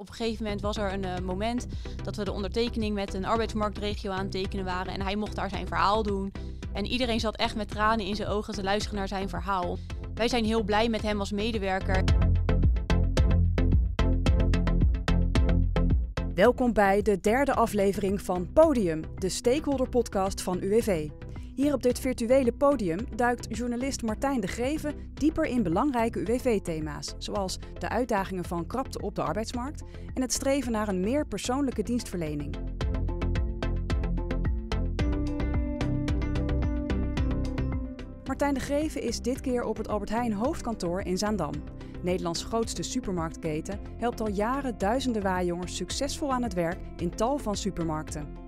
Op een gegeven moment was er een eh, moment dat we de ondertekening met een arbeidsmarktregio aan het tekenen waren. En hij mocht daar zijn verhaal doen. En iedereen zat echt met tranen in zijn ogen te luisteren naar zijn verhaal. Wij zijn heel blij met hem als medewerker. Welkom bij de derde aflevering van Podium, de stakeholder podcast van UWV. Hier op dit virtuele podium duikt journalist Martijn de Greven dieper in belangrijke UWV-thema's, zoals de uitdagingen van krapte op de arbeidsmarkt en het streven naar een meer persoonlijke dienstverlening. Martijn de Greven is dit keer op het Albert Heijn hoofdkantoor in Zaandam. Nederlands grootste supermarktketen helpt al jaren duizenden waarjongers succesvol aan het werk in tal van supermarkten.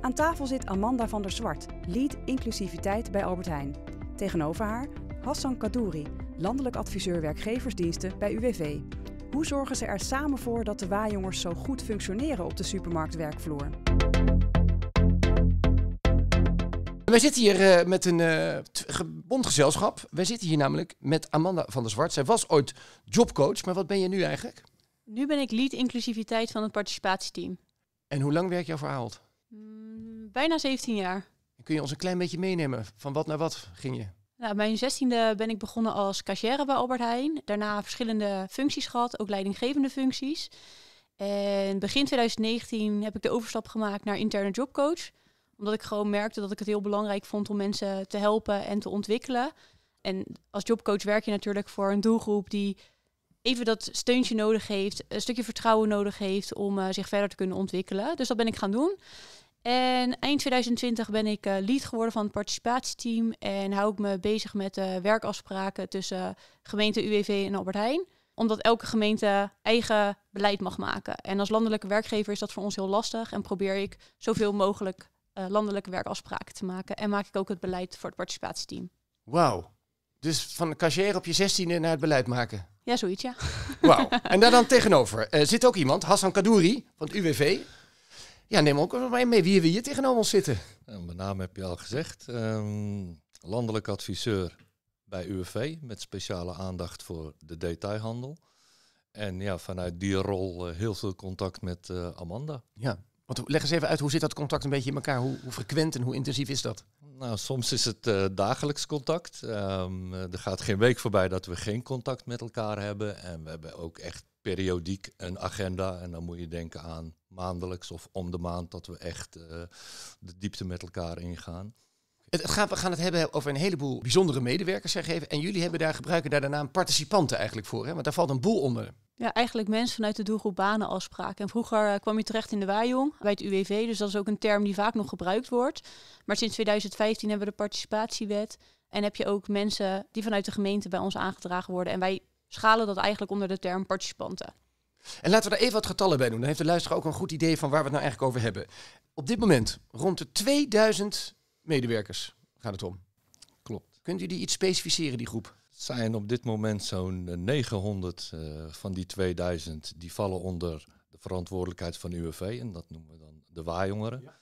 Aan tafel zit Amanda van der Zwart, lead inclusiviteit bij Albert Heijn. Tegenover haar Hassan Kadouri, landelijk adviseur werkgeversdiensten bij UWV. Hoe zorgen ze er samen voor dat de waaijongers zo goed functioneren op de supermarktwerkvloer? Wij zitten hier eh, met een eh, bondgezelschap. Wij zitten hier namelijk met Amanda van der Zwart. Zij was ooit jobcoach, maar wat ben je nu eigenlijk? Nu ben ik lead inclusiviteit van het participatieteam. En hoe lang werk je voor Aalt? Mm, bijna 17 jaar. Kun je ons een klein beetje meenemen? Van wat naar wat ging je? Nou, mijn zestiende ben ik begonnen als cashier bij Albert Heijn. Daarna verschillende functies gehad, ook leidinggevende functies. En begin 2019 heb ik de overstap gemaakt naar interne jobcoach. Omdat ik gewoon merkte dat ik het heel belangrijk vond om mensen te helpen en te ontwikkelen. En als jobcoach werk je natuurlijk voor een doelgroep die even dat steuntje nodig heeft, een stukje vertrouwen nodig heeft om eh, zich verder te kunnen ontwikkelen. Dus dat ben ik gaan doen. En eind 2020 ben ik uh, lead geworden van het participatieteam en hou ik me bezig met uh, werkafspraken tussen gemeente UWV en Albert Heijn. Omdat elke gemeente eigen beleid mag maken. En als landelijke werkgever is dat voor ons heel lastig en probeer ik zoveel mogelijk eh, landelijke werkafspraken te maken. En maak ik ook het beleid voor het participatieteam. Wauw. Dus van cashier op je zestiende naar het beleid maken. Ja, zoiets ja. Wauw. En daar dan tegenover zit ook iemand, Hassan Kadouri van het UWV. Ja, neem ook maar mee wie we hier tegenover ons zitten. mijn naam heb je al gezegd. Um, landelijk adviseur bij UWV met speciale aandacht voor de detailhandel. En ja, vanuit die rol eh, heel veel contact met eh, Amanda. Ja, want leg eens even uit, hoe zit dat contact een beetje in elkaar? Hoe, frequent en hoe intensief is dat? Nou, soms is het eh, dagelijks contact. Ehm, er gaat geen week voorbij dat we geen contact met elkaar hebben. En we hebben ook echt periodiek een agenda. En dan moet je denken aan maandelijks of om de maand dat we echt eh, de diepte met elkaar ingaan. Het gaan, we gaan het hebben over een heleboel bijzondere medewerkers, zeg even. En jullie hebben daar, gebruiken daar de naam participanten eigenlijk voor, hè? want daar valt een boel onder. Ja, eigenlijk mensen vanuit de doelgroep banen En vroeger eh, kwam je terecht in de Waaijong bij het UWV, dus dat is ook een term die vaak nog gebruikt wordt. Maar sinds 2015 hebben we de participatiewet. En heb je ook mensen die vanuit de gemeente bij ons aangedragen worden. En wij schalen dat eigenlijk onder de term participanten. En laten we daar even wat getallen bij doen. Dan heeft de luisteraar ook een goed idee van waar we het nou eigenlijk over hebben. Op dit moment rond de 2000 medewerkers gaat het om. Klopt. Kunt u die iets specificeren, die groep? Het zijn op dit moment zo'n 900 eh, eh, van die 2000 die vallen onder de verantwoordelijkheid van UWV. En dat noemen we dan de waarjongeren.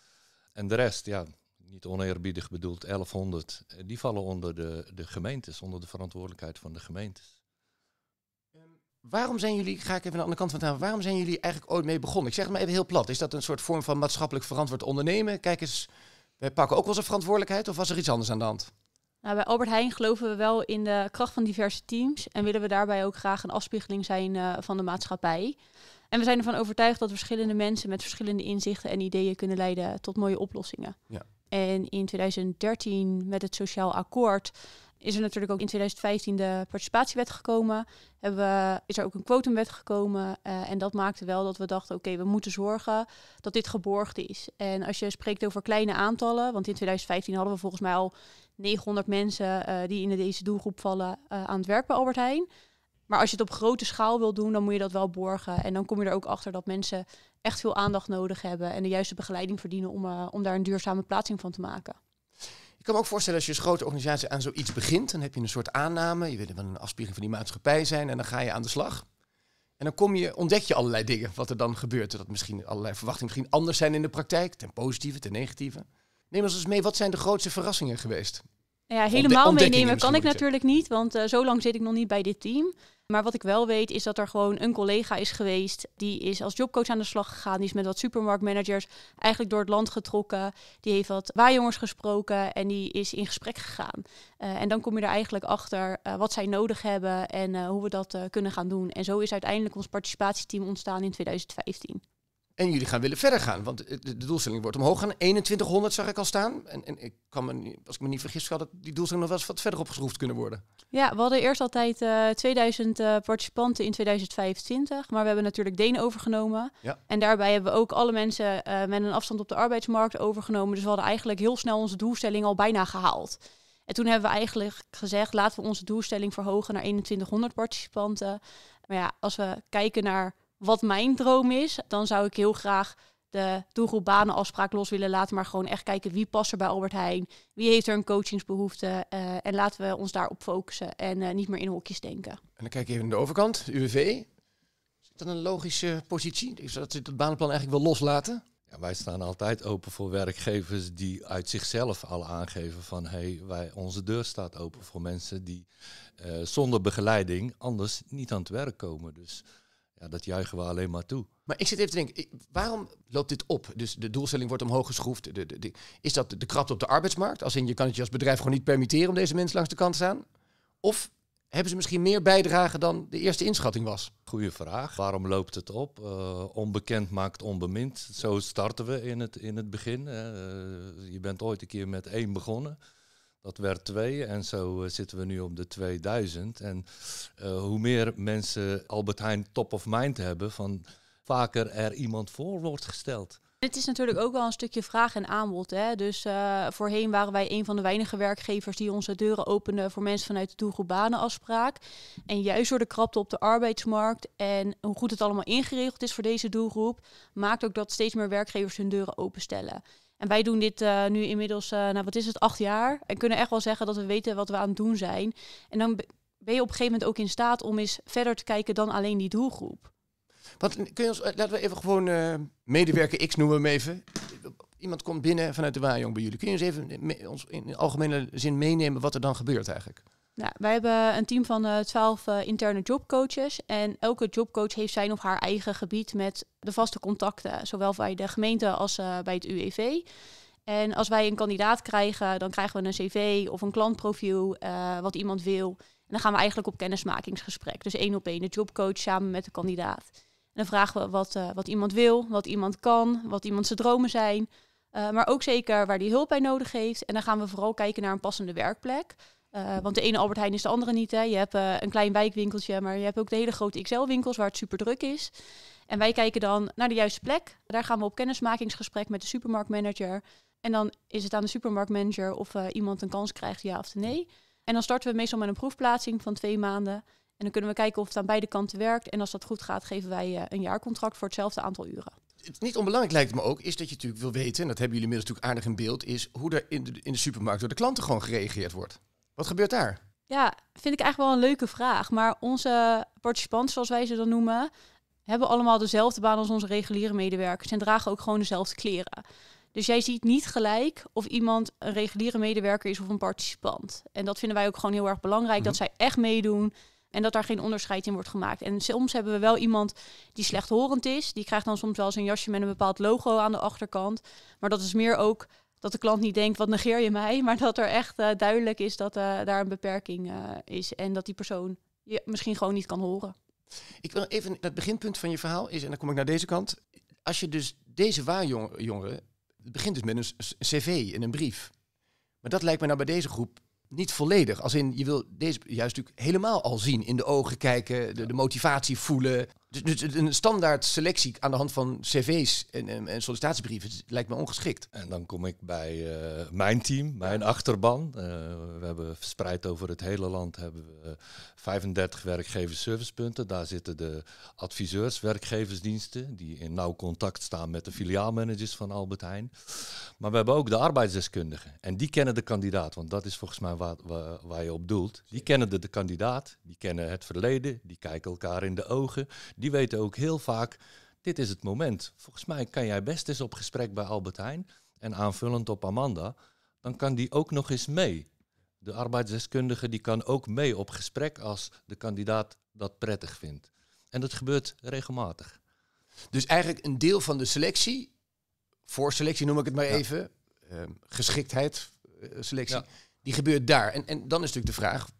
En de rest, ja, niet oneerbiedig bedoeld, 1100, eh, die vallen onder de, de gemeentes, onder de verantwoordelijkheid van de gemeentes. Waarom zijn jullie, ga ik even aan de andere kant van het waarom zijn jullie eigenlijk ooit mee begonnen? Ik zeg het maar even heel plat. Is dat een soort vorm van maatschappelijk verantwoord ondernemen? Kijk eens, wij pakken ook wel eens een verantwoordelijkheid of was er iets anders aan de hand? Nou, bij Albert Heijn geloven we wel in de kracht van diverse teams en willen we daarbij ook graag een afspiegeling zijn eh, van de maatschappij. En we zijn ervan overtuigd dat verschillende mensen met verschillende inzichten en ideeën kunnen leiden tot mooie oplossingen. Ja. En in 2013 met het Sociaal Akkoord is er natuurlijk ook in 2015 de participatiewet gekomen. Hebben we, is er ook een quotumwet gekomen. Eh, en dat maakte wel dat we dachten, oké, we moeten zorgen dat dit geborgd is. En als je spreekt over kleine aantallen, want in 2015 hadden we volgens mij al 900 mensen eh, die in deze doelgroep vallen eh, aan het werk bij Albert Heijn. Maar als je het op grote schaal wil doen, dan moet je dat wel borgen. En dan kom je er ook achter dat mensen echt veel aandacht nodig hebben en de juiste begeleiding verdienen om, eh, om daar een duurzame plaatsing van te maken. Ik kan me ook voorstellen als je als grote organisatie aan zoiets begint, dan heb je een soort aanname, je wil een afspiegeling van die maatschappij zijn en dan ga je aan de slag. En dan kom je, ontdek je allerlei dingen wat er dan gebeurt. Dat misschien allerlei verwachtingen misschien anders zijn in de praktijk, ten positieve, ten negatieve. Neem ons eens mee, wat zijn de grootste verrassingen geweest? Ja, helemaal meenemen kan ik natuurlijk niet, want eh, zo lang zit ik nog niet bij dit team. Maar wat ik wel weet is dat er gewoon een collega is geweest. Die is als jobcoach aan de slag gegaan. Die is met wat supermarktmanagers eigenlijk door het land getrokken. Die heeft wat waarjongers gesproken en die is in gesprek gegaan. Eh, en dan kom je er eigenlijk achter eh, wat zij nodig hebben en eh, hoe we dat kunnen gaan doen. En zo is uiteindelijk ons participatieteam ontstaan in 2015. En jullie gaan willen verder gaan, want de doelstelling wordt omhoog gaan. 2100 zag ik al staan. En, en ik kan me als ik me niet vergis, had dat die doelstelling nog wel eens wat verder opgeschroefd kunnen worden. Ja, we hadden eerst altijd 2000 eh, eh, participanten in 2025. Maar we hebben natuurlijk Denen overgenomen. Ja. En daarbij hebben we ook alle mensen eh, met een afstand op de arbeidsmarkt overgenomen. Dus we hadden eigenlijk heel snel onze doelstelling al bijna gehaald. En toen hebben we eigenlijk gezegd, laten we onze doelstelling verhogen naar 2100 participanten. Maar ja, als we kijken naar wat mijn droom is, dan zou ik heel graag de doelgroep banenafspraak los willen laten, maar gewoon echt kijken wie past er bij Albert Heijn, wie heeft er een coachingsbehoefte uh, en laten we ons daarop focussen en eh, niet meer in hokjes denken. En dan kijk ik even naar de overkant, UWV. Is dat een logische positie? Is dat ze het banenplan eigenlijk wel loslaten? Ja, wij staan altijd open voor werkgevers die uit zichzelf al aangeven van hey, wij, onze deur staat open voor mensen die eh, zonder begeleiding anders niet aan het werk komen. Dus ja, dat juichen we alleen maar toe. Maar ik zit even te denken, waarom loopt dit op? Dus de doelstelling wordt omhoog geschroefd. De, de, is dat de krapte op de arbeidsmarkt? Als in, je kan het je als bedrijf gewoon niet permitteren om deze mensen langs de kant te staan? Of hebben ze misschien meer bijdrage dan de eerste inschatting was? Goeie vraag. Waarom loopt het op? Eh, onbekend maakt onbemind. Zo starten we in het, in het begin. Eh, je bent ooit een keer met één begonnen. Dat werd twee en zo eh, zitten we nu op de 2000. En eh, hoe meer mensen Albert Heijn top of mind hebben, van vaker er iemand voor wordt gesteld. Het is natuurlijk ook wel een stukje vraag en aanbod. Hè? Dus eh, voorheen waren wij een van de weinige werkgevers die onze deuren openden voor mensen vanuit de doelgroep banenafspraak. En juist door de krapte op de arbeidsmarkt en hoe goed het allemaal ingeregeld is voor deze doelgroep, maakt ook dat steeds meer werkgevers hun deuren openstellen. En wij doen dit eh, nu inmiddels, uh, nou wat is het, acht jaar. En kunnen echt wel zeggen dat we weten wat we aan het doen zijn. En dan ben je op een gegeven moment ook in staat om eens verder te kijken dan alleen die doelgroep. Eh, kun je ons, laten we even gewoon medewerker X noemen hem even. Iemand komt binnen vanuit de Waaijong bij jullie. Kun je eens even ons in algemene zin meenemen wat er dan gebeurt eigenlijk? Nou, wij hebben een team van eh, twaalf eh, interne jobcoaches. En elke jobcoach heeft zijn of haar eigen gebied met de vaste contacten, zowel bij de gemeente als eh, bij het UEV. En als wij een kandidaat krijgen, dan krijgen we een cv of een klantprofiel, wat iemand wil. En dan gaan we eigenlijk op kennismakingsgesprek. Dus één op één, de jobcoach samen met de kandidaat. En dan vragen we wat, wat iemand wil, wat iemand kan, wat iemand zijn dromen zijn. maar ook zeker waar die hulp bij nodig heeft. En dan gaan we vooral kijken naar een passende werkplek. Eh, want de ene Albert Heijn is de andere niet. Hè. Je hebt eh, een klein wijkwinkeltje, maar je hebt ook de hele grote XL-winkels waar het super druk is. En wij kijken dan naar de juiste plek. Daar gaan we op kennismakingsgesprek met de supermarktmanager. En dan is het aan de supermarktmanager of eh, iemand een kans krijgt, ja of nee. En dan starten we meestal met een proefplaatsing van twee maanden. En dan kunnen we kijken of het aan beide kanten werkt. En als dat goed gaat, geven wij een jaarcontract voor hetzelfde aantal uren niet onbelangrijk lijkt me ook, is dat je natuurlijk wil weten, en dat hebben jullie inmiddels natuurlijk aardig in beeld, is hoe er in in de supermarkt door de klanten gewoon gereageerd wordt. Wat gebeurt daar? Ja, vind ik eigenlijk wel een leuke vraag. Maar onze participanten, zoals wij ze dan noemen, hebben allemaal dezelfde baan als onze reguliere medewerkers en dragen ook gewoon dezelfde kleren. Dus jij ziet niet gelijk of iemand een reguliere medewerker is of een participant. En dat vinden wij ook gewoon heel erg belangrijk, dat mhm. zij echt meedoen en dat daar geen onderscheid in wordt gemaakt. En soms hebben we wel iemand die slechthorend is, die krijgt dan soms wel zijn jasje met een bepaald logo aan de achterkant. Maar dat is meer ook dat de klant niet denkt, wat negeer je mij? Maar dat er echt eh, duidelijk is dat eh, daar een beperking eh, is. En dat die persoon je misschien gewoon niet kan horen. Ik wil even, dat beginpunt van je verhaal is, en dan kom ik naar deze kant. Als je dus deze waarjongeren, het begint dus met een cv en een brief. Maar dat lijkt me nou bij deze groep niet volledig. Als in, je wil deze juist natuurlijk helemaal al zien, in de ogen kijken, de motivatie voelen. Dus, dus een standaard selectie aan de hand van cv's en, en, sollicitatiebrieven lijkt me ongeschikt. En dan kom ik bij eh, mijn team, mijn achterban. Eh, we hebben verspreid over het hele land hebben we 35 werkgeversservicepunten. Daar zitten de adviseurs, werkgeversdiensten, die in nauw contact staan met de filiaalmanagers van Albert Heijn. Maar we hebben ook de arbeidsdeskundigen. En die kennen de kandidaat, want dat is volgens mij waar, waar, waar je op doelt. Die kennen de, de kandidaat, die kennen het verleden, die kijken elkaar in de ogen die weten ook heel vaak, dit is het moment. Volgens mij kan jij best eens op gesprek bij Albert Heijn en aanvullend op Amanda, dan kan die ook nog eens mee. De arbeidsdeskundige die kan ook mee op gesprek als de kandidaat dat prettig vindt. En dat gebeurt regelmatig. Dus eigenlijk een deel van de selectie, voorselectie noem ik het maar even, ehm, geschiktheid, eh, selectie, die gebeurt daar. En, en dan is natuurlijk de vraag,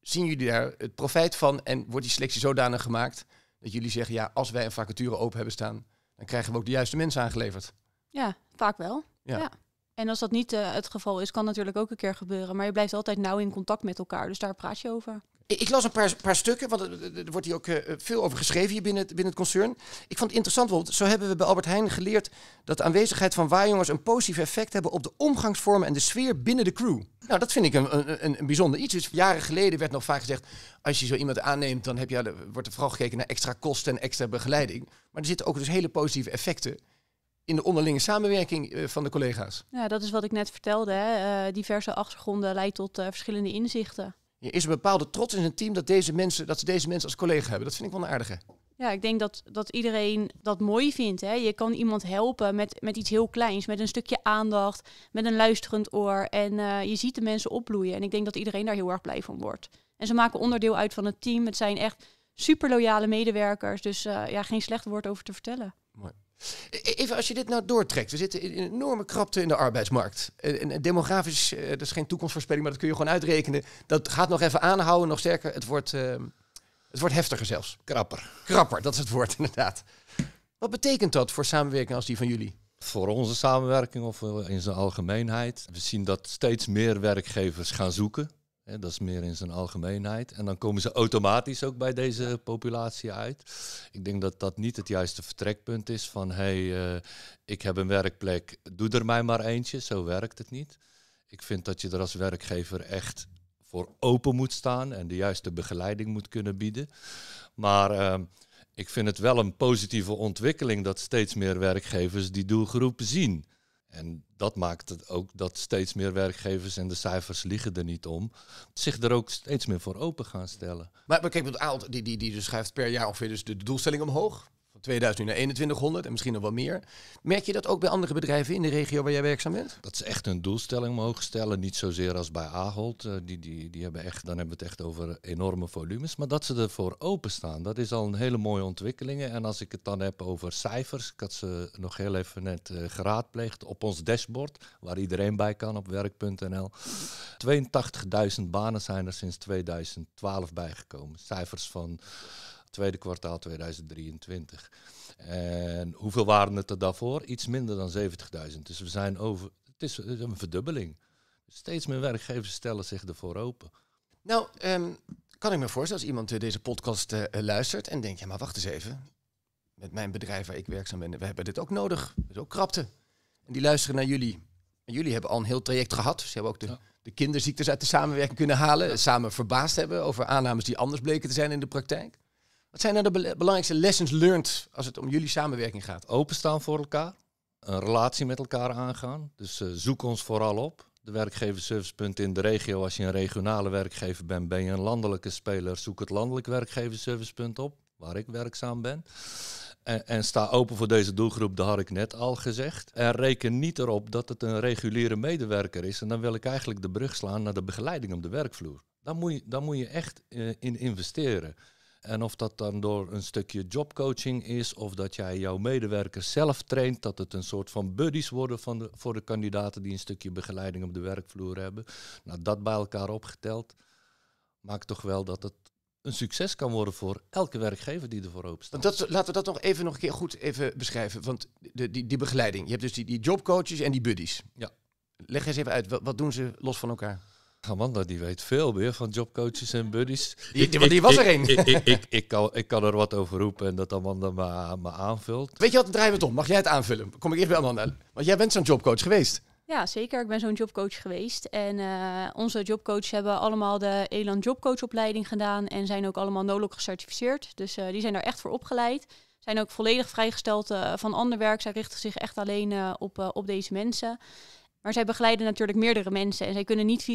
zien jullie daar het profijt van en wordt die selectie zodanig gemaakt dat jullie zeggen, ja, als wij een vacature open hebben staan, dan krijgen we ook de juiste mensen aangeleverd. Ja, vaak wel. Ja. En als dat niet eh, het geval is, kan natuurlijk ook een keer gebeuren. Maar je blijft altijd nauw in contact met elkaar, dus daar praat je over. Ik, las een paar, paar, stukken, want er wordt hier ook eh, veel over geschreven hier binnen het, binnen het concern. Ik vond het interessant, want zo hebben we bij Albert Heijn geleerd dat de aanwezigheid van waaijongers een positief effect hebben op de omgangsvormen en de sfeer binnen de crew. Nou, dat vind ik een, een, een bijzonder iets. Dus jaren geleden werd nog vaak gezegd, als je zo iemand aanneemt, dan heb je, wordt er vooral gekeken naar extra kosten en extra begeleiding. Maar er zitten ook dus hele positieve effecten in de onderlinge samenwerking eh, van de collega's. Ja, dat is wat ik net vertelde. Hè. Eh, diverse achtergronden leidt tot verschillende inzichten. Er is een bepaalde trots in een team dat, deze mensen, dat ze deze mensen als collega hebben. Dat vind ik wel een aardige. Ja, ik denk dat, dat iedereen dat mooi vindt. Hè? Je kan iemand helpen met, met iets heel kleins, met een stukje aandacht, met een luisterend oor. En eh, je ziet de mensen opbloeien. En ik denk dat iedereen daar heel erg blij van wordt. En ze maken onderdeel uit van het team. Het zijn echt super loyale medewerkers. Dus eh, ja, geen slecht woord over te vertellen. Mooi. E, even als je dit nou doortrekt. We zitten in een enorme krapte in de arbeidsmarkt. E, en, demografisch, eh, dat is geen toekomstvoorspelling, maar dat kun je gewoon uitrekenen. Dat gaat nog even aanhouden, nog sterker. Het wordt, ehm, het wordt heftiger zelfs. Krapper. Krapper, dat is het woord inderdaad. Wat betekent dat voor samenwerking als die van jullie? Voor onze samenwerking of eh, in zijn algemeenheid. We zien dat steeds meer werkgevers gaan zoeken dat is meer in zijn algemeenheid. En dan komen ze automatisch ook bij deze populatie uit. Ik denk dat dat niet het juiste vertrekpunt is van hey, eh, ik heb een werkplek, doe er mij maar eentje. Zo werkt het niet. Ik vind dat je er als werkgever echt voor open moet staan en de juiste begeleiding moet kunnen bieden. Maar eh, ik vind het wel een positieve ontwikkeling dat steeds meer werkgevers die doelgroepen zien. En dat maakt het ook dat steeds meer werkgevers, en de cijfers liggen er niet om, zich er ook steeds meer voor open gaan stellen. Maar, kijk, want Aalt, die, die, die dus schuift per jaar ongeveer dus de doelstelling omhoog van 2000 nu naar 2100 en misschien nog wat meer. Merk je dat ook bij andere bedrijven in de regio waar jij werkzaam bent? Dat ze echt een doelstelling mogen stellen. Niet zozeer als bij Ahold. Eh, die, die, die hebben echt, dan hebben we het echt over enorme volumes. Maar dat ze ervoor openstaan, dat is al een hele mooie ontwikkeling. En als ik het dan heb over cijfers, ik had ze nog heel even net eh, geraadpleegd op ons dashboard, waar iedereen bij kan op werk.nl. 82.000 banen zijn er sinds 2012 bijgekomen. Cijfers van tweede kwartaal 2023. En hoeveel waren het er daarvoor? Iets minder dan 70.000. Dus we zijn over, het is een verdubbeling. Steeds meer werkgevers stellen zich ervoor open. Nou, ehm, kan ik me voorstellen als iemand eh, deze podcast eh, eh, luistert en denkt, ja maar wacht eens even, met mijn bedrijf waar ik werkzaam ben, we hebben dit ook nodig. Dat is ook krapte. En die luisteren naar jullie. jullie hebben al een heel traject gehad. Ze hebben ook de, de kinderziektes uit de samenwerking kunnen halen. Samen verbaasd hebben over aannames die anders bleken te zijn in de praktijk. Wat zijn nou de belangrijkste lessons learned als het om jullie samenwerking gaat? Openstaan voor elkaar, een relatie met elkaar aangaan. Dus eh, zoek ons vooral op. De werkgeversservicepunten in de regio, als je een regionale werkgever bent, ben je een landelijke speler, zoek het landelijk werkgeversservicepunt op, waar ik werkzaam ben. En, en, sta open voor deze doelgroep, dat had ik net al gezegd. En reken niet erop dat het een reguliere medewerker is. En dan wil ik eigenlijk de brug slaan naar de begeleiding op de werkvloer. Daar moet je, daar moet je echt eh, in investeren. En of dat dan door een stukje jobcoaching is, of dat jij jouw medewerkers zelf traint, dat het een soort van buddies worden van de, voor de kandidaten die een stukje begeleiding op de werkvloer hebben. Nou, dat bij elkaar opgeteld maakt toch wel dat het een succes kan worden voor elke werkgever die ervoor hoopt. Dat, laten we dat nog even nog een keer goed even beschrijven. Want de, die, die begeleiding, je hebt dus die, die jobcoaches en die buddies. Ja. Leg eens even uit, wat, wat doen ze los van elkaar? Amanda die weet veel meer van jobcoaches en buddies. Die, die, was ik, er een. Ik, ik, kan, ik kan er wat over roepen en dat Amanda me, me aanvult. Weet je wat, draai het om. Mag jij het aanvullen? Kom ik eerst bij Amanda. Want jij bent zo'n jobcoach geweest. Ja, zeker. Ik ben zo'n jobcoach geweest. En eh, onze jobcoaches hebben allemaal de Elan jobcoachopleiding gedaan. En zijn ook allemaal nodig gecertificeerd. Dus eh, die zijn daar echt voor opgeleid. Zijn ook volledig vrijgesteld eh, van ander werk. Zij richten zich echt alleen op, op deze mensen. Maar zij begeleiden natuurlijk meerdere mensen en zij kunnen niet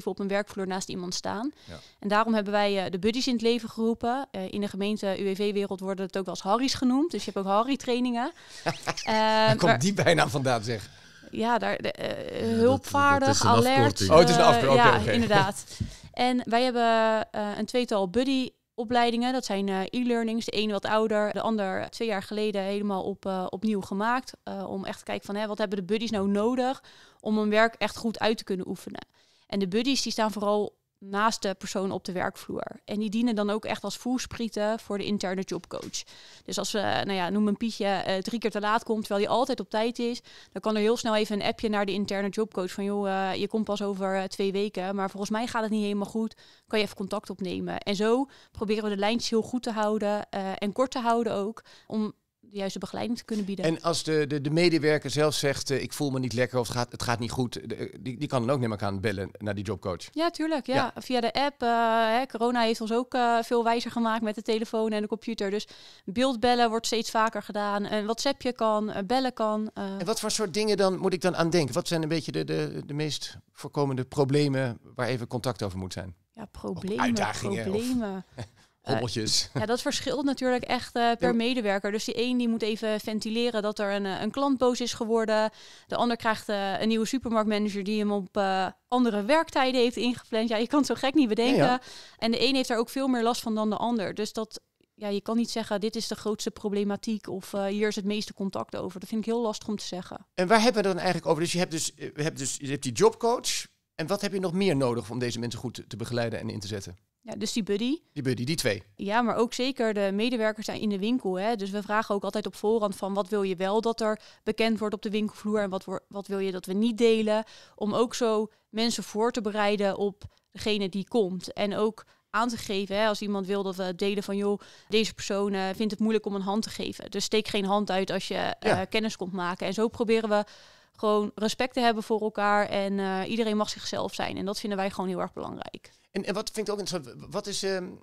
24-7 op een werkvloer naast iemand staan. Ja. En daarom hebben wij eh, de buddies in het leven geroepen. Eh, in de gemeente UWV-wereld worden het ook wel eens Harry's genoemd, dus je hebt ook Harry-trainingen. Eh, waar komt die bijna vandaan zeg? Ja, daar, hulpvaardig, alert. oh, het is een afkorting. ja, inderdaad. En wij hebben een tweetal buddy opleidingen. Dat zijn eh, e-learnings, de een wat ouder, de ander eh, twee jaar geleden helemaal op, eh, opnieuw gemaakt. om echt te kijken van hè, wat hebben de buddies nou nodig om hun werk echt goed uit te kunnen oefenen. En de buddies die staan vooral naast de persoon op de werkvloer. En die dienen dan ook echt als voersprieten voor de interne jobcoach. Dus als we, eh, nou ja, noem een Pietje, eh, drie keer te laat komt, terwijl hij altijd op tijd is, dan kan er heel snel even een appje naar de interne jobcoach van, joh, eh, je komt pas over twee weken, maar volgens mij gaat het niet helemaal goed, kan je even contact opnemen. En zo proberen we de lijntjes heel goed te houden en kort te houden ook, om de juiste begeleiding te kunnen bieden. En als de, de, de medewerker zelf zegt, eh, ik voel me niet lekker of het gaat, het gaat niet goed, die, die kan dan ook neem ik aan bellen naar die jobcoach. Ja, tuurlijk. Ja. Via de app. Eh, hè, corona heeft ons ook eh, veel wijzer gemaakt met de telefoon en de computer. Dus beeldbellen wordt steeds vaker gedaan. Een WhatsAppje kan, bellen kan. En wat voor soort dingen dan moet ik dan aan denken? Wat zijn een beetje de, de, de meest voorkomende problemen waar even contact over moet zijn? Ja, problemen. uitdagingen. Problemen. Eh, ja, dat verschilt natuurlijk echt eh, per medewerker. Dus die een die moet even ventileren dat er een, eh, een klant boos is geworden. De ander krijgt een nieuwe supermarktmanager die hem op andere werktijden heeft ingepland. Ja, je kan het zo gek niet bedenken. en de een heeft daar ook veel meer last van dan de ander. Dus dat, ja, je kan niet zeggen dit is de grootste problematiek of hier is het meeste contact over. Dat vind ik heel lastig om te zeggen. En waar hebben we dan eigenlijk over? Dus je hebt dus, je hebt dus je hebt die jobcoach. En wat heb je nog meer nodig om deze mensen goed te begeleiden en in te zetten? Ja, dus die buddy. Die buddy, die twee. Ja, maar ook zeker de medewerkers zijn in de winkel. Hè? Dus we vragen ook altijd op voorhand van wat wil je wel dat er bekend wordt op de winkelvloer en wat, wat wil je dat we niet delen. Om ook zo mensen voor te bereiden op degene die komt. En ook aan te geven. Hè, als iemand wil dat we delen van joh, deze persoon eh, vindt het moeilijk om een hand te geven. Dus steek geen hand uit als je eh, kennis komt maken. En zo proberen we gewoon respect te hebben voor elkaar. En eh, iedereen mag zichzelf zijn. En dat vinden wij gewoon heel erg belangrijk. En, wat vind ik ook interessant, wat is... Um,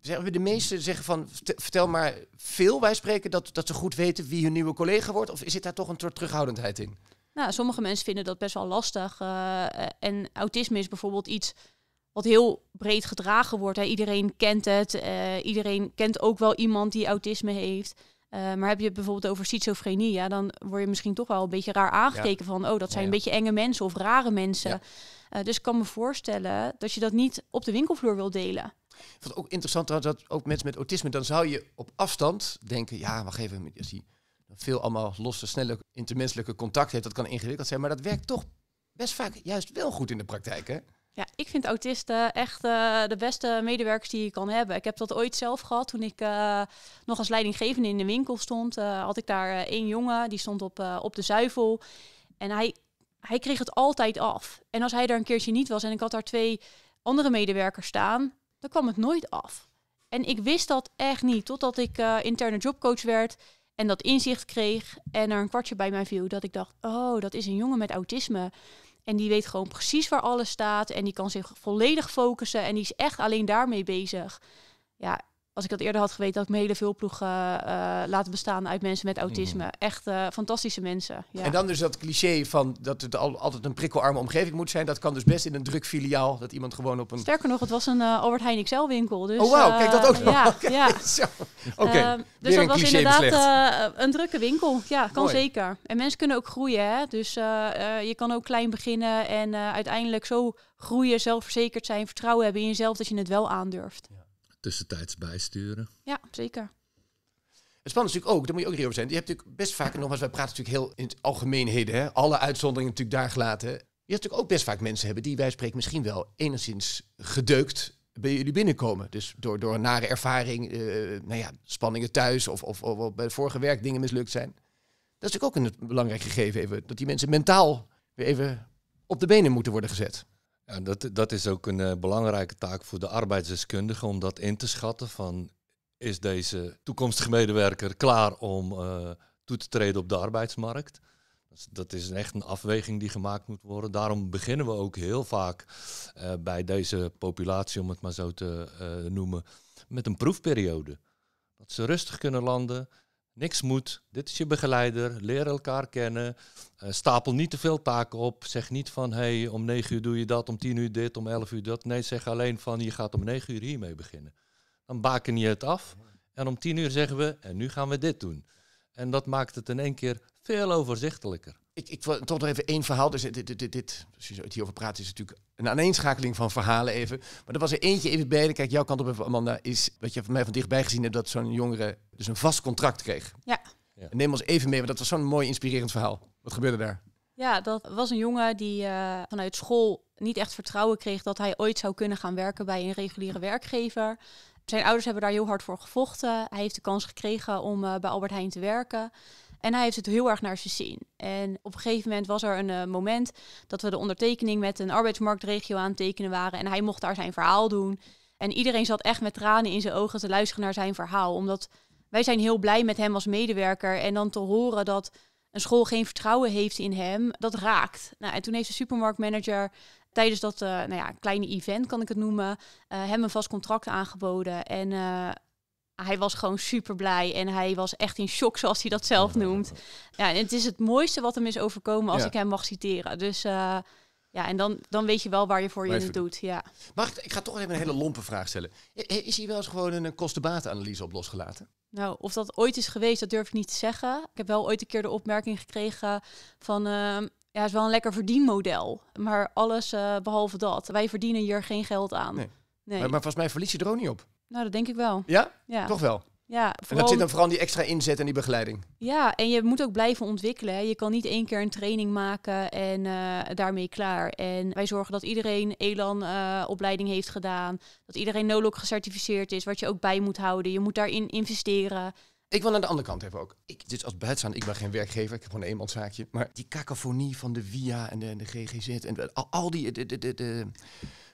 zeggen we, de meesten zeggen van, vertel maar veel. Wij spreken dat, dat ze goed weten wie hun nieuwe collega wordt. Of zit daar toch een soort terughoudendheid in? Nou, sommige mensen vinden dat best wel lastig. Eh, eh, en autisme is bijvoorbeeld iets wat heel breed gedragen wordt. Iedereen kent het. Eh, iedereen kent ook wel iemand die autisme heeft. Eh, maar heb je het bijvoorbeeld over schizofrenie, ja, dan word je misschien toch wel een beetje raar aangekeken van, oh, dat zijn een beetje enge mensen of rare mensen. Eh, dus ik kan me voorstellen dat je dat niet op de winkelvloer wil delen. Ik vond het ook interessant dat, ook mensen met autisme, dan zou je op afstand denken, ja, wacht even, als die veel allemaal losse, snelle, intermenselijke contact heeft, dat kan ingewikkeld zijn, maar dat werkt toch best vaak juist wel goed in de praktijk, hè? Ja, ik vind autisten echt eh, de beste medewerkers die je kan hebben. Ik heb dat ooit zelf gehad toen ik eh, nog als leidinggevende in de winkel stond. Eh, had ik daar één jongen, die stond op, op de zuivel. En hij, hij kreeg het altijd af. En als hij daar een keertje niet was en ik had daar twee andere medewerkers staan, dan kwam het nooit af. En ik wist dat echt niet, totdat ik interne jobcoach werd en dat inzicht kreeg en er een kwartje bij mij viel. Dat ik dacht, oh, dat is een jongen met autisme. En die weet gewoon precies waar alles staat. En die kan zich volledig focussen. En die is echt alleen daarmee bezig. Ja, als ik dat eerder had geweten, had ik mijn hele veelploeg uh, laten bestaan uit mensen met autisme. Mhm. Echt eh, fantastische mensen. Ja. En dan dus dat cliché van dat het al, altijd een prikkelarme omgeving moet zijn. Dat kan dus best in een druk filiaal. Dat iemand gewoon op een. Sterker nog, het was een Albert Heijn XL winkel. Dus, oh, wow, kijk dat ook. Ja, ja. Oké. Okay. Ehm, dus dat was inderdaad een drukke winkel. Ja, kan zeker. En mensen kunnen ook groeien. Hè? Dus je kan ook klein beginnen en uiteindelijk zo groeien, zelfverzekerd zijn, vertrouwen hebben in jezelf dat je het wel aandurft. Ja tussentijds bijsturen. Ja, zeker. Het spannend is natuurlijk ook, daar moet je ook reëel zijn. Je hebt natuurlijk best vaak, en nogmaals, wij praten natuurlijk heel in het algemeenheden, hè? alle uitzonderingen natuurlijk daar gelaten. Je hebt natuurlijk ook best vaak mensen hebben die wij spreken misschien wel enigszins gedeukt bij jullie binnenkomen. Dus door, door een nare ervaring, eh, nou ja, spanningen thuis of, of, of bij vorige werk dingen mislukt zijn. Dat is natuurlijk ook een belangrijk gegeven, even, dat die mensen mentaal weer even op de benen moeten worden gezet. Ja, dat, dat is ook een eh, belangrijke taak voor de arbeidsdeskundige om dat in te schatten van is deze toekomstige medewerker klaar om eh, toe te treden op de arbeidsmarkt. dat is echt een afweging die gemaakt moet worden. Daarom beginnen we ook heel vaak eh, bij deze populatie, om het maar zo te noemen, met een proefperiode. Dat ze rustig kunnen landen, Niks moet. Dit is je begeleider. Leer elkaar kennen. Eh, stapel niet te veel taken op. Zeg niet van hey, om negen uur doe je dat, om tien uur dit, om elf uur dat. Nee, zeg alleen van je gaat om negen uur hiermee beginnen. Dan baken je het af. En om tien uur zeggen we en nu gaan we dit doen. En dat maakt het in één keer veel overzichtelijker ik, ik wil toch nog even één verhaal. Dus eh, dit, dit, dit, dit als je het hierover praat, is natuurlijk een aaneenschakeling van verhalen even. Maar er was er eentje even bij. Kijk, jouw kant op even, Amanda, is wat je van mij van dichtbij gezien hebt, dat zo'n jongere dus een vast contract kreeg. Ja. Neem ons even mee, want dat was zo'n mooi inspirerend verhaal. Wat gebeurde daar? Ja, dat was een jongen die eh, vanuit school niet echt vertrouwen kreeg dat hij ooit zou kunnen gaan werken bij een reguliere werkgever. Zijn ouders hebben daar heel hard voor gevochten. Hij heeft de kans gekregen om eh, bij Albert Heijn te werken. En hij heeft het heel erg naar zijn zin. En op een gegeven moment was er een eh, moment dat we de ondertekening met een arbeidsmarktregio aan het tekenen waren. En hij mocht daar zijn verhaal doen. En iedereen zat echt met tranen in zijn ogen te luisteren naar zijn verhaal. Omdat wij zijn heel blij met hem als medewerker. En dan te horen dat een school geen vertrouwen heeft in hem, dat raakt. Nou, en toen heeft de supermarktmanager tijdens dat eh, nou ja, kleine event, kan ik het noemen, eh, hem een vast contract aangeboden. En hij was gewoon super blij en hij was echt in shock, zoals hij dat zelf noemt. Ja, en het is het mooiste wat hem is overkomen als ik hem mag citeren. Dus eh, ja, en dan, dan weet je wel waar je voor je het doet. Ja. Mag ik, ga toch even een hele lompe vraag stellen. Is hier wel eens gewoon een kostenbatenanalyse op losgelaten? Nou, of dat ooit is geweest, dat durf ik niet te zeggen. Ik heb wel ooit een keer de opmerking gekregen van... Uh, ja, is wel een lekker verdienmodel. Maar alles eh, behalve dat. Wij verdienen hier geen geld aan. Nee. Maar, maar volgens mij verlies je er ook niet op. Nou, dat denk ik wel. Ja? Toch wel? Ja, en dat zit dan vooral die extra inzet en die begeleiding. Ja, en je moet ook blijven ontwikkelen. Hè. Je kan niet één keer een training maken en eh, daarmee klaar. En wij zorgen dat iedereen ELAN-opleiding eh, heeft gedaan. Dat iedereen NOLOC gecertificeerd is, wat je ook bij moet houden. Je moet daarin investeren. Ik wil aan de andere kant even ook. Ik, dus als buitenstaander, ik ben geen werkgever, ik heb gewoon een eenmanszaakje. Maar die cacophonie van de VIA en de, de GGZ en al, al die... De, de, de,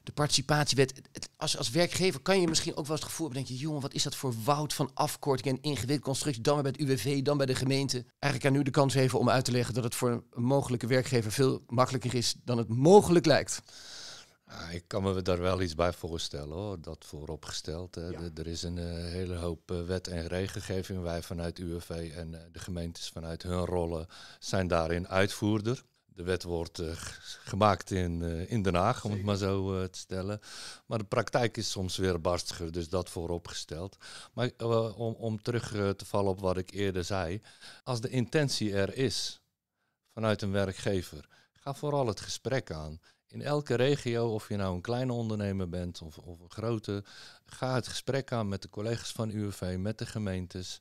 de participatiewet. als, als werkgever kan je misschien ook wel eens het gevoel hebben je, jongen, wat is dat voor woud van afkorting en ingewikkelde constructie? Dan bij het UWV, dan bij de gemeente. Eigenlijk aan u de kans even om uit te leggen dat het voor een mogelijke werkgever veel makkelijker is dan het mogelijk lijkt. Ah, ik kan me daar wel iets bij voorstellen hoor, dat vooropgesteld. Hè. Er is een eh, hele hoop eh, wet- en regelgeving. Wij vanuit UWV en eh, de gemeentes vanuit hun rollen zijn daarin uitvoerder de wet wordt eh, gemaakt in, eh, in Den Haag, om het maar zo eh, te stellen. Maar de praktijk is soms weer barstiger, dus dat vooropgesteld. Maar om, om terug te vallen op wat ik eerder zei. Als de intentie er is vanuit een werkgever, ga vooral het gesprek aan. In elke regio, of je nou een kleine ondernemer bent of, of een grote, ga het gesprek aan met de collega's van UWV, met de gemeentes.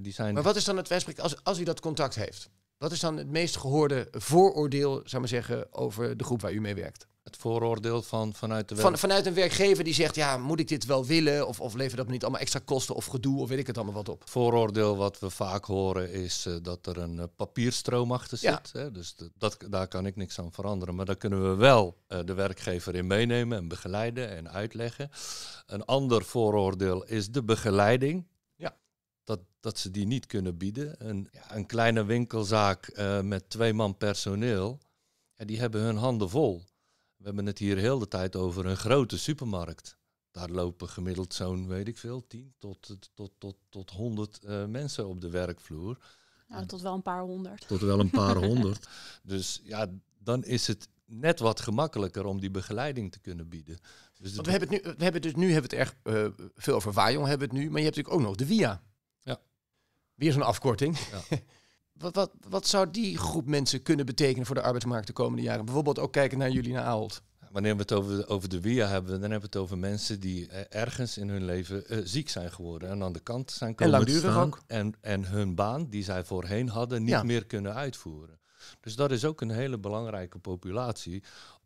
die zijn maar wat is dan het gesprek als, als u dat contact heeft? Wat is dan het meest gehoorde vooroordeel, zou maar zeggen, over de groep waar u mee werkt? Het vooroordeel van, vanuit de werk... van, Vanuit een werkgever die zegt, ja, moet ik dit wel willen? Of, of levert dat me niet allemaal extra kosten of gedoe of weet ik het allemaal wat op? Vooroordeel wat we vaak horen is eh, dat er een eh, papierstroom achter zit. Hè? Dus dat, daar kan ik niks aan veranderen. Maar daar kunnen we wel eh, de werkgever in meenemen en begeleiden en uitleggen. Een ander vooroordeel is de begeleiding dat, dat ze die niet kunnen bieden. Een, een kleine winkelzaak eh, met twee man personeel, ja, die hebben hun handen vol. We hebben het hier heel de tijd over een grote supermarkt. Daar lopen gemiddeld zo'n, weet ik veel, 10 tot, tot, tot, tot 100 eh, mensen op de werkvloer. Nou, tot wel een paar honderd. Tot wel een paar honderd. dus ja, dan is het net wat gemakkelijker om die begeleiding te kunnen bieden. Dus we, hebben het nu, we hebben dus nu hebben het erg eh, veel over Wajong hebben het nu, maar je hebt natuurlijk ook nog de Via. Weer zo'n afkorting. Ja. wat, wat, wat zou die groep mensen kunnen betekenen voor de arbeidsmarkt de komende jaren? Bijvoorbeeld ook kijken naar jullie naar Aalt. Wanneer we het over, over de via hebben, dan hebben we het over mensen die eh, ergens in hun leven eh, ziek zijn geworden. En aan de kant zijn komen en langdurig Ook. En, en hun baan die zij voorheen hadden niet meer kunnen uitvoeren. Dus dat is ook een hele belangrijke populatie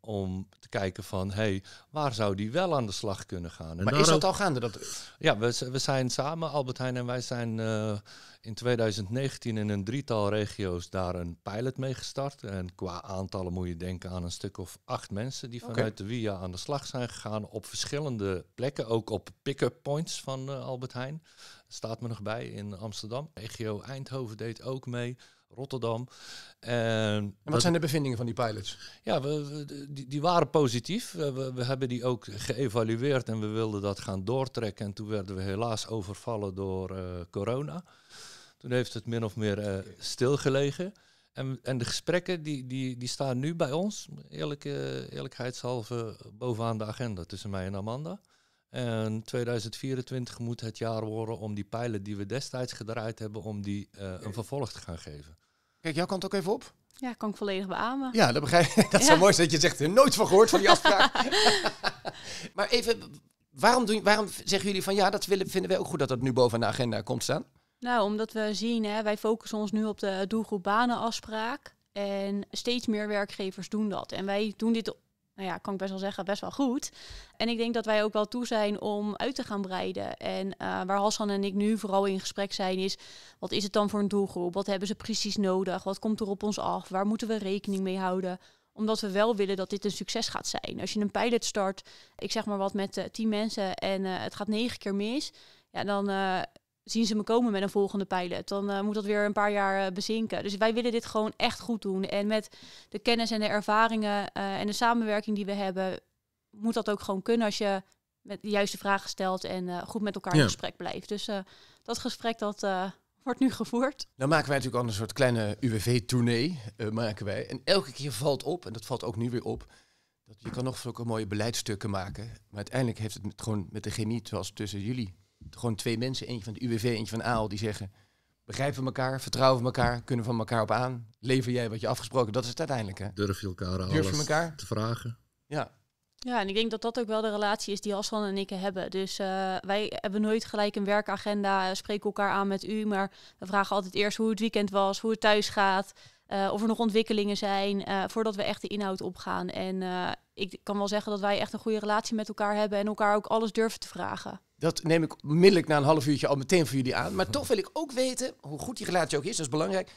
om te kijken van, hey, waar zou die wel aan de slag kunnen gaan? maar is dat al gaande? Ja, we, we zijn samen, Albert Heijn en wij zijn eh, in 2019 in een drietal regio's daar een pilot mee gestart. En qua aantallen moet je denken aan een stuk of acht mensen die vanuit de WIA aan de slag zijn gegaan op verschillende plekken, ook op pick-up points van uh, Albert Heijn. Staat me nog bij in Amsterdam. Regio Eindhoven deed ook mee. Rotterdam. En, wat zijn de bevindingen van die pilots? Ja, we, die, die, waren positief. We, we, hebben die ook geëvalueerd en we wilden dat gaan doortrekken. En toen werden we helaas overvallen door eh, corona. Toen heeft het min of meer eh, stilgelegen. En, en de gesprekken die, die, die staan nu bij ons, eerlijk, eh, eerlijkheidshalve, bovenaan de agenda tussen mij en Amanda. En 2024 moet het jaar worden om die pijlen die we destijds gedraaid hebben, om die eh, een vervolg te gaan geven. Kijk, jouw kant ook even op. Ja, kan ik volledig beamen. Ja, dat begrijp ik. Dat is zo mooi dat je zegt, er nooit van gehoord van die afspraak. maar even, waarom, doen, waarom zeggen jullie van ja, dat willen, vinden wij ook goed dat dat nu boven de agenda komt staan? Nou, omdat we zien, hè, wij focussen ons nu op de doelgroep banenafspraak. En steeds meer werkgevers doen dat. En wij doen dit nou ja, kan ik best wel zeggen, best wel goed. En ik denk dat wij ook wel toe zijn om uit te gaan breiden. En eh, waar Hassan en ik nu vooral in gesprek zijn is, wat is het dan voor een doelgroep? Wat hebben ze precies nodig? Wat komt er op ons af? Waar moeten we rekening mee houden? Omdat we wel willen dat dit een succes gaat zijn. Als je een pilot start, ik zeg maar wat met eh, tien mensen en eh, het gaat negen keer mis, ja, dan zien ze me komen met een volgende pilot. Dan eh, moet dat weer een paar jaar eh, bezinken. Dus wij willen dit gewoon echt goed doen. En met de kennis en de ervaringen eh, en de samenwerking die we hebben, moet dat ook gewoon kunnen als je met de juiste vragen stelt en goed met elkaar in gesprek blijft. Dus dat gesprek dat wordt nu gevoerd. Dan maken wij natuurlijk al een soort kleine UWV-tournee, maken wij. En elke keer valt op, en dat valt ook nu weer op, dat je kan nog zulke mooie beleidstukken maken. Maar uiteindelijk heeft het met, gewoon met de chemie, zoals tussen jullie gewoon twee mensen, eentje van de UWV, eentje van AAL, die zeggen: begrijpen we elkaar, vertrouwen we elkaar, kunnen we van elkaar op aan, lever jij wat je afgesproken, dat is het uiteindelijk. Hè? Durf je elkaar alles te vragen? Ja. Ja, en ik denk dat dat ook wel de relatie is die Hassan en ik hebben. Dus eh, wij hebben nooit gelijk een werkagenda, eh, spreken elkaar aan met u, maar we vragen altijd eerst hoe het weekend was, hoe het thuis gaat, eh, of er nog ontwikkelingen zijn, voordat we echt de inhoud opgaan. En ik kan wel zeggen dat wij echt een goede relatie met elkaar hebben en elkaar ook alles durven te vragen. Dat neem ik onmiddellijk na een half uurtje al meteen voor jullie aan. Maar toch wil ik ook weten, hoe goed die relatie ook is, dat is belangrijk.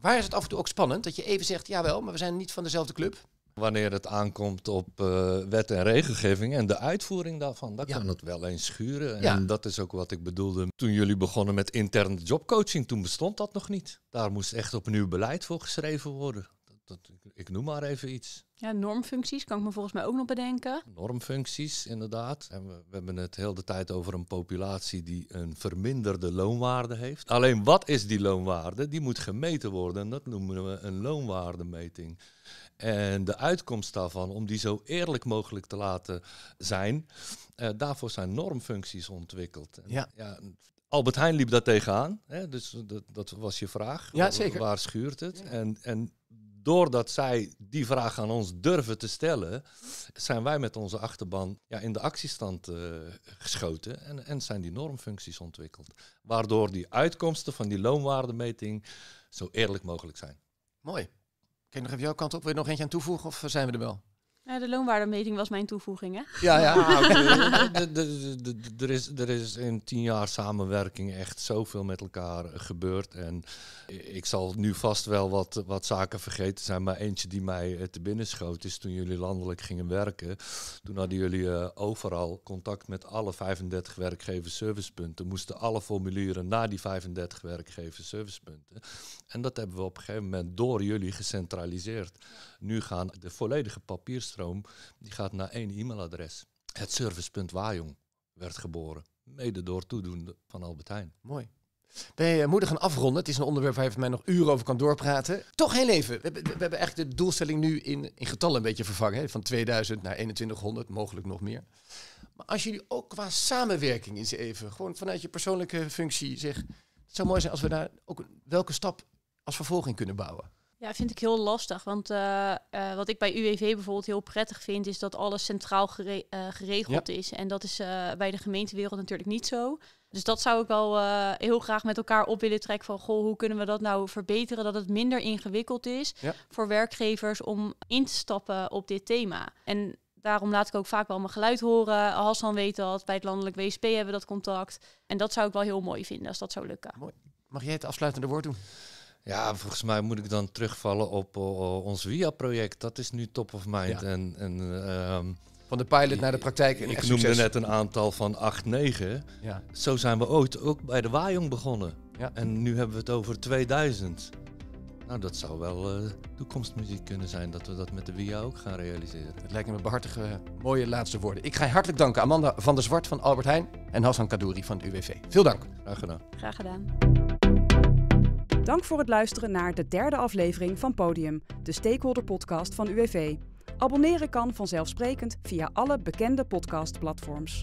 Waar is het af en toe ook spannend dat je even zegt, jawel, maar we zijn niet van dezelfde club? Wanneer het aankomt op uh, wet en regelgeving en de uitvoering daarvan, dan kan het wel eens schuren. Ja. En dat is ook wat ik bedoelde toen jullie begonnen met interne jobcoaching. Toen bestond dat nog niet. Daar moest echt opnieuw beleid voor geschreven worden. Dat, dat, ik noem maar even iets. Ja, normfuncties kan ik me volgens mij ook nog bedenken. Normfuncties, inderdaad. En we, we, hebben het heel de tijd over een populatie die een verminderde loonwaarde heeft. Alleen wat is die loonwaarde? Die moet gemeten worden en dat noemen we een loonwaardemeting. En de uitkomst daarvan, om die zo eerlijk mogelijk te laten zijn, eh, daarvoor zijn normfuncties ontwikkeld. Ja. Albert Heijn liep daar tegenaan, hè? dus dat, dat, was je vraag. Ja, zeker. Waar schuurt het? En, en doordat zij die vraag aan ons durven te stellen, zijn wij met onze achterban ja, in de actiestand eh, geschoten en, en zijn die normfuncties ontwikkeld. Waardoor die uitkomsten van die loonwaardemeting zo eerlijk mogelijk zijn. Mooi. Ken, je nog even jouw kant op? Wil je nog eentje aan toevoegen of zijn we er wel? Ja, de loonwaardemeting was mijn toevoeging, hè? Ja, ja. Er is, er is in tien jaar samenwerking echt zoveel met elkaar gebeurd. En ik zal nu vast wel wat, wat zaken vergeten zijn. Maar eentje die mij eh, te binnen schoot is toen jullie landelijk gingen werken. Toen hadden jullie eh, overal contact met alle 35 werkgeversservicepunten. Moesten alle formulieren naar die 35 werkgeversservicepunten. En dat hebben we op een gegeven moment door jullie gecentraliseerd. Nu gaan de volledige papiers die gaat naar één e-mailadres. Het servicepunt Wajong werd geboren, mede door toedoen van Albertijn. Mooi. Ben eh, je moedig aan afronden. Het is een onderwerp waar je met mij nog uren over kan doorpraten. Toch heel even. We hebben, we eigenlijk de doelstelling nu in, in getallen een beetje vervangen. Hè? Van 2000 naar 2100, mogelijk nog meer. Maar als jullie ook qua samenwerking eens even, gewoon vanuit je persoonlijke functie, zeg. Het zou mooi zijn als we daar ook welke stap als vervolging kunnen bouwen. Ja, vind ik heel lastig. Want eh, eh, wat ik bij UWV bijvoorbeeld heel prettig vind, is dat alles centraal eh, geregeld is. En dat is bij de gemeentewereld natuurlijk niet zo. Dus dat zou ik wel heel graag met elkaar op willen trekken van goh, hoe kunnen we dat nou verbeteren? Dat het minder ingewikkeld is voor werkgevers om in te stappen op dit thema. En daarom laat ik ook vaak wel mijn geluid horen. Hassan weet dat, bij het landelijk WSP hebben we dat contact. En dat zou ik wel heel mooi vinden als dat zou lukken. Mooi. Mag jij het afsluitende woord doen? Ja, volgens mij moet ik dan terugvallen op eh, eh, ons WIA-project. Dat is nu top of mind. En, en, ehm, van de pilot naar de praktijk. ik noemde net een aantal van 8, 9. Ja. Zo zijn we ooit ook bij de Wajong begonnen. Ja. En nu hebben we het over 2000. Nou, dat zou wel eh, toekomstmuziek kunnen zijn dat we dat met de WIA ook gaan realiseren. Het lijkt me behartige, mooie laatste woorden. Ik ga je hartelijk danken Amanda van der Zwart van Albert Heijn en Hassan Kadouri van de UWV. Veel dank. Graag gedaan. Graag gedaan. Dank voor het luisteren naar de derde aflevering van Podium, de stakeholder podcast van UWV. Abonneren kan vanzelfsprekend via alle bekende podcastplatforms.